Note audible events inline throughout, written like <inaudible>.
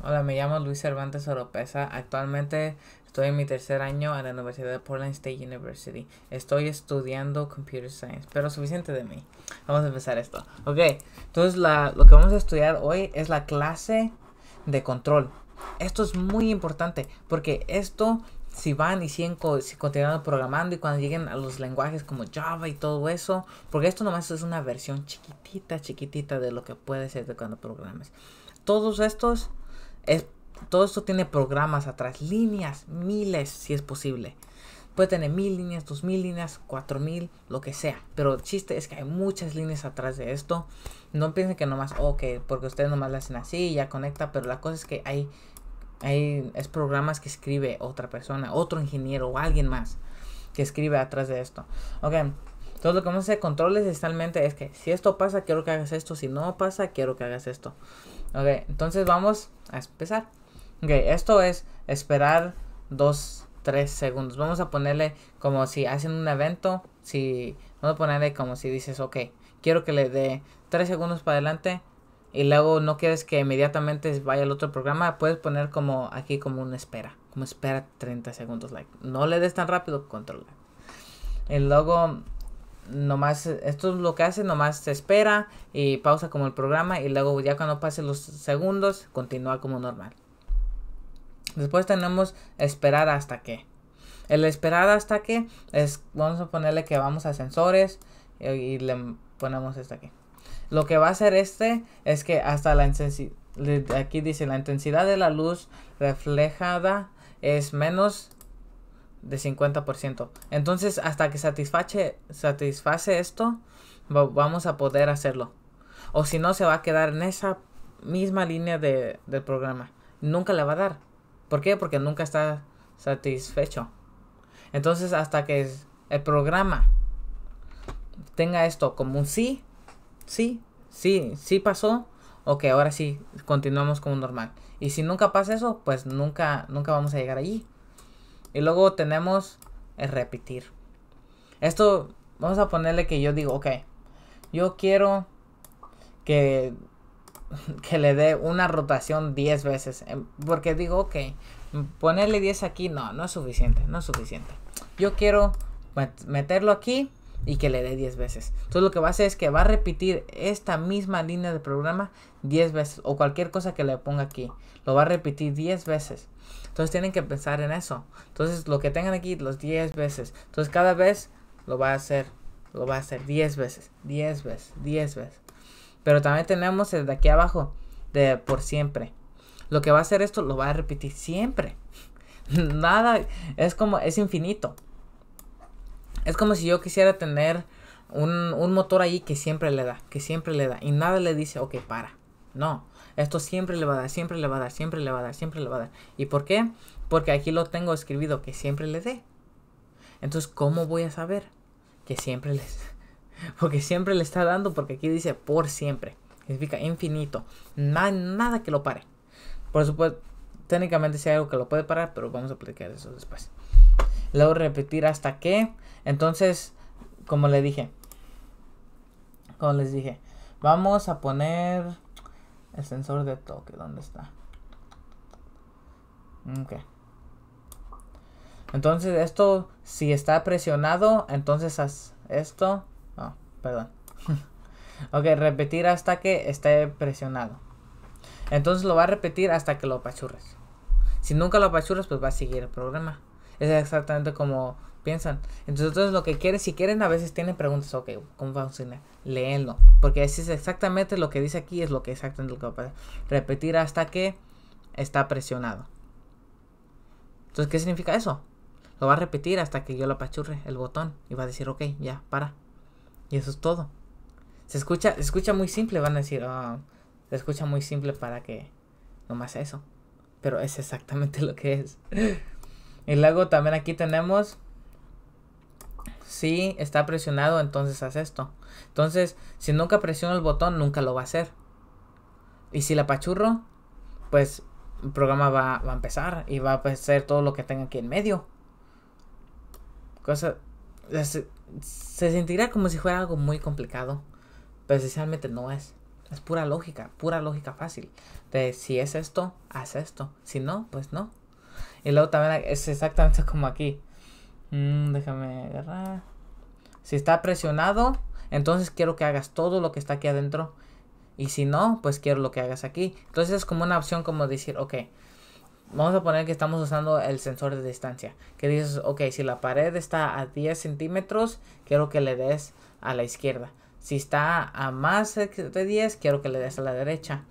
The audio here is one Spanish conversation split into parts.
Hola, me llamo Luis Cervantes Oropesa. Actualmente estoy en mi tercer año en la Universidad de Portland State University. Estoy estudiando Computer Science, pero suficiente de mí. Vamos a empezar esto. Ok, entonces la, lo que vamos a estudiar hoy es la clase de control. Esto es muy importante porque esto, si van y siguen si continuando programando y cuando lleguen a los lenguajes como Java y todo eso, porque esto nomás es una versión chiquitita, chiquitita de lo que puede ser de cuando programes. Todos estos todo esto tiene programas atrás, líneas, miles si es posible. Puede tener mil líneas, dos mil líneas, cuatro mil, lo que sea. Pero el chiste es que hay muchas líneas atrás de esto. No piensen que nomás, ok, oh, porque ustedes nomás la hacen así y ya conecta. Pero la cosa es que hay, hay es programas que escribe otra persona, otro ingeniero o alguien más que escribe atrás de esto. Ok, entonces lo que vamos a hacer controles esencialmente es que si esto pasa, quiero que hagas esto. Si no pasa, quiero que hagas esto. Ok, entonces vamos a empezar. Ok, esto es esperar Dos... Tres segundos. Vamos a ponerle como si hacen un evento. Si, vamos a ponerle como si dices, ok, quiero que le dé Tres segundos para adelante. Y luego no quieres que inmediatamente vaya al otro programa. Puedes poner como aquí como una espera. Como espera 30 segundos. Like, no le des tan rápido, controla. Y luego nomás, esto es lo que hace, nomás se espera y pausa como el programa y luego ya cuando pasen los segundos continúa como normal. Después tenemos esperar hasta que. El esperar hasta que es, vamos a ponerle que vamos a sensores y, y le ponemos esto aquí. Lo que va a hacer este es que hasta la intensidad, aquí dice la intensidad de la luz reflejada es menos de 50%. Entonces, hasta que satisface, satisface esto, vamos a poder hacerlo. O si no, se va a quedar en esa misma línea de, del programa. Nunca le va a dar. ¿Por qué? Porque nunca está satisfecho. Entonces, hasta que el programa tenga esto como un sí, sí, sí, sí pasó, ok, ahora sí, continuamos como normal. Y si nunca pasa eso, pues nunca, nunca vamos a llegar allí. Y luego tenemos el repetir. Esto, vamos a ponerle que yo digo, ok, yo quiero que, <laughs> que le dé una rotación 10 veces. Em, porque digo, ok, ponerle 10 aquí, no, no es suficiente, no es suficiente. Yo quiero meterlo aquí y que le dé 10 veces. Entonces lo que va a hacer es que va a repetir esta misma línea de programa 10 veces o cualquier cosa que le ponga aquí. Lo va a repetir 10 veces. Entonces tienen que pensar en eso. Entonces lo que tengan aquí, los 10 veces. Entonces cada vez lo va a hacer. Lo va a hacer 10 veces. 10 veces. 10 veces. Pero también tenemos el de aquí abajo. De por siempre. Lo que va a hacer esto lo va a repetir siempre. <laughs> Nada. Es como. Es infinito. Es como si yo quisiera tener un, motor ahí que siempre le da, que siempre le da. Y nada le dice, ok, para. No, esto siempre le va a dar, siempre le va a dar, siempre le va a dar, siempre le va a dar. ¿Y por qué? Porque aquí lo tengo escribido, que siempre le dé. Entonces, ¿cómo voy a saber? Que siempre <laughs> Porque siempre le está dando, porque aquí dice por siempre. Significa infinito. nada que lo pare. Por supuesto, técnicamente si hay algo que lo puede parar, pero vamos a platicar eso después luego repetir hasta que. Entonces, como le dije, como les dije, vamos a poner el sensor de toque, ¿dónde está? Ok. Entonces esto, si está presionado, entonces haz esto, no, perdón. <laughs> ok, repetir hasta que esté presionado. Entonces lo va a repetir hasta que lo apachurres. Si nunca lo apachurras, pues va a seguir el programa es exactamente como piensan. Entonces, lo que quieren, si quieren, a veces tienen preguntas, ok, ¿cómo va a porque es exactamente lo que dice aquí, es lo que exactamente lo que va a pasar. Repetir hasta que está presionado. Entonces, ¿qué significa eso? Lo va a repetir hasta que yo lo apachurre el botón y va a decir, ok, ya, para. Y eso es todo. Se escucha, se escucha muy simple, van a decir, ah, se escucha muy simple para que no nomás eso. Pero es exactamente <laughs> lo que es. Y luego también aquí tenemos si está presionado, entonces haz esto. Entonces, si nunca presiono el botón, nunca lo va a hacer. Y si la pachurro, pues el programa va, a empezar y va a hacer todo lo que tenga aquí en medio. Cosa, se, sentirá como si fuera algo muy complicado, pero esencialmente no es. Es pura lógica, pura lógica fácil. De si es esto, haz esto. Si no, pues no. Y luego también es exactamente como aquí. Mm, déjame agarrar. Si está presionado, entonces quiero que hagas todo lo que está aquí adentro. Y si no, pues quiero lo que hagas aquí. Entonces es como una opción como decir, ok, vamos a poner que estamos usando el sensor de distancia. Que dices, ok, si la pared está a 10 centímetros, quiero que le des a la izquierda. Si está a más de 10, quiero que le des a la derecha.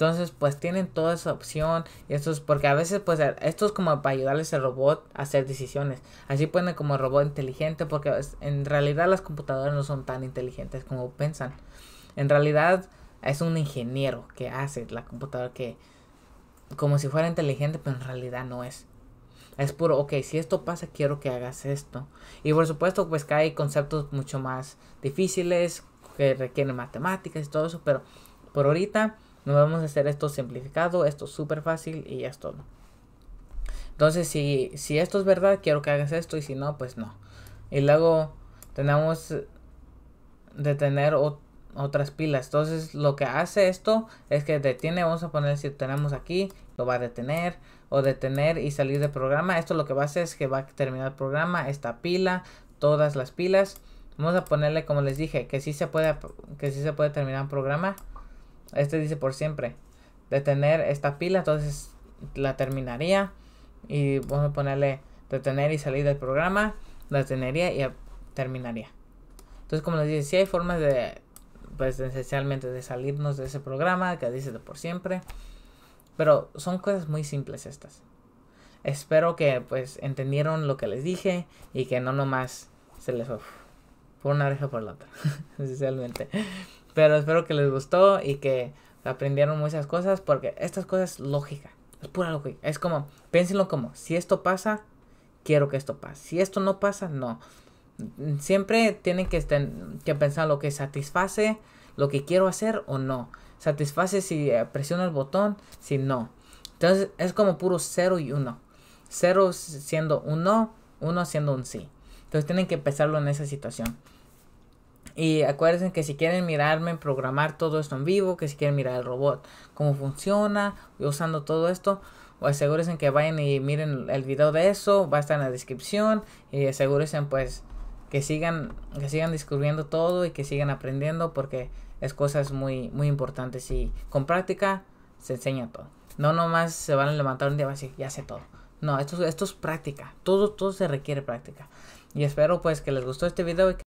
Entonces, pues tienen toda esa opción. Esto es porque a veces, pues, esto es como para ayudarles al robot a hacer decisiones. Así pone como robot inteligente, porque en realidad las computadoras no son tan inteligentes como piensan. En realidad es un ingeniero que hace la computadora que como si fuera inteligente, pero en realidad no es. Es puro, ok, si esto pasa, quiero que hagas esto. Y por supuesto, pues que hay conceptos mucho más difíciles que requieren matemáticas y todo eso, pero por ahorita vamos a hacer esto simplificado, esto súper fácil y ya es todo. Entonces, si, si esto es verdad, quiero que hagas esto y si no, pues no. Y luego tenemos de tener otras pilas. Entonces, lo que hace esto es que detiene, vamos a poner si tenemos aquí, lo va a detener o detener y salir del programa. Esto lo que va a hacer es que va a terminar el programa, esta pila, todas las pilas. Vamos a ponerle, como les dije, que si se puede, que sí se puede terminar un programa. Este dice por siempre. Detener esta pila, entonces la terminaría. Y vamos a ponerle detener y salir del programa. La detenería y terminaría. Entonces, como les dije, Si hay formas de, pues esencialmente de salirnos de ese programa que dice de por siempre. Pero son cosas muy simples estas. Espero que pues entendieron lo que les dije y que no nomás se les fue por una oreja por la otra, <laughs> esencialmente. Pero espero que les gustó y que aprendieron muchas cosas porque estas cosas es lógica. Es pura lógica. Es como, piénsenlo como, si esto pasa, quiero que esto pase. Si esto no pasa, no. Siempre tienen que, que pensar lo que satisface lo que quiero hacer o no. Satisface si eh, presiono el botón, si no. Entonces es como puro cero y uno. Cero siendo un no, 1 siendo un sí. Entonces tienen que pensarlo en esa situación. Y acuérdense que si quieren mirarme, programar todo esto en vivo, que si quieren mirar el robot, cómo funciona, usando todo esto, o pues asegúrense que vayan y miren el video de eso, va a estar en la descripción y asegúrense pues que sigan que sigan descubriendo todo y que sigan aprendiendo porque es cosas muy muy importantes y con práctica se enseña todo. No nomás se van a levantar un día y van a decir, ya sé todo. No, esto, esto es práctica. Todo, todo se requiere práctica. Y espero pues que les gustó este video y que